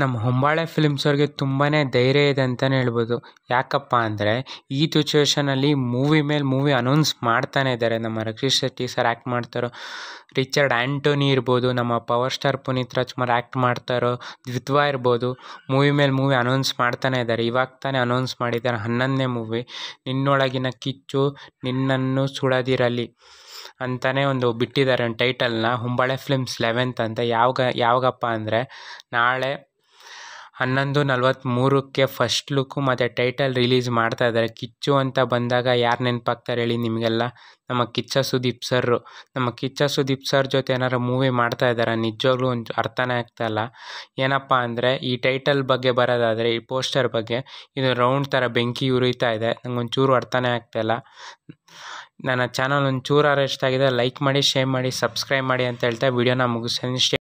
ನಮ್ಮ ಹೊಂಬಾಳೆ ಫಿಲ್ಮ್ಸ್ ಅವ್ರಿಗೆ ತುಂಬಾ ಧೈರ್ಯ ಇದೆ ಅಂತಲೇ ಹೇಳ್ಬೋದು ಯಾಕಪ್ಪ ಅಂದರೆ ಈ ಸಿಚುವೇಷನಲ್ಲಿ ಮೂವಿ ಮೇಲೆ ಮೂವಿ ಅನೌನ್ಸ್ ಮಾಡ್ತಾನೆ ಇದ್ದಾರೆ ನಮ್ಮ ರಕ್ಷಿತ್ ಶೆಟ್ಟಿ ಸರ್ ಆ್ಯಕ್ಟ್ ಮಾಡ್ತಾರೋ ರಿಚರ್ಡ್ ಆ್ಯಂಟೋನಿ ಇರ್ಬೋದು ನಮ್ಮ power star Puneeth Rajkumar act ಮಾಡ್ತಾರೋ ದ್ವಿತ್ವ ಇರ್ಬೋದು ಮೂವಿ ಮೇಲೆ ಮೂವಿ ಅನೌನ್ಸ್ ಮಾಡ್ತಾನೆ ಇದ್ದಾರೆ ಇವಾಗ ತಾನೇ ಅನೌನ್ಸ್ ಮಾಡಿದ್ದಾರೆ ಹನ್ನೊಂದನೇ ಮೂವಿ ನಿನ್ನೊಳಗಿನ ಕಿಚ್ಚು ನಿನ್ನನ್ನು ಸುಡದಿರಲಿ ಅಂತಲೇ ಒಂದು ಬಿಟ್ಟಿದ್ದಾರೆ ನನ್ನ ಟೈಟಲ್ನ ಹುಂಬಳೆ ಫಿಲ್ಮ್ಸ್ ಲೆವೆಂತ್ ಅಂತ ಯಾವಾಗ ಯಾವಾಗಪ್ಪ ಅಂದರೆ ನಾಳೆ ಹನ್ನೊಂದು ನಲ್ವತ್ತ್ಮೂರಕ್ಕೆ ಫಸ್ಟ್ ಲುಕ್ಕು ಮತ್ತು ಟೈಟಲ್ ರಿಲೀಸ್ ಮಾಡ್ತಾ ಇದ್ದಾರೆ ಕಿಚ್ಚು ಅಂತ ಬಂದಾಗ ಯಾರು ನೆನಪಾಗ್ತಾರೆ ಹೇಳಿ ನಿಮಗೆಲ್ಲ ನಮ್ಮ ಕಿಚ್ಚ ಸುದೀಪ್ ಸರ್ರು ನಮ್ಮ ಕಿಚ್ಚ ಸುದೀಪ್ ಸರ್ ಜೊತೆ ಏನಾರು ಮೂವಿ ಮಾಡ್ತಾ ಇದ್ದಾರೆ ನಿಜವಾಗ್ಲೂ ಒಂದು ಅರ್ಥನೇ ಆಗ್ತಾಯಿಲ್ಲ ಏನಪ್ಪ ಅಂದರೆ ಈ ಟೈಟಲ್ ಬಗ್ಗೆ ಬರೋದಾದರೆ ಈ ಪೋಸ್ಟರ್ ಬಗ್ಗೆ ಇದು ರೌಂಡ್ ಥರ ಬೆಂಕಿ ಉರಿತಾ ಇದೆ ನಂಗೆ ಒಂಚೂರು ಅರ್ಥನೇ ಆಗ್ತಾಯಿಲ್ಲ ನನ್ನ ಚಾನಲ್ ಒಂಚೂರು ಅರೆಸ್ಟ್ ಆಗಿದೆ ಲೈಕ್ ಮಾಡಿ ಶೇರ್ ಮಾಡಿ ಸಬ್ಸ್ಕ್ರೈಬ್ ಮಾಡಿ ಅಂತ ಹೇಳ್ತಾ ವಿಡಿಯೋನ ಮುಗಿಸ್ತೀನಿ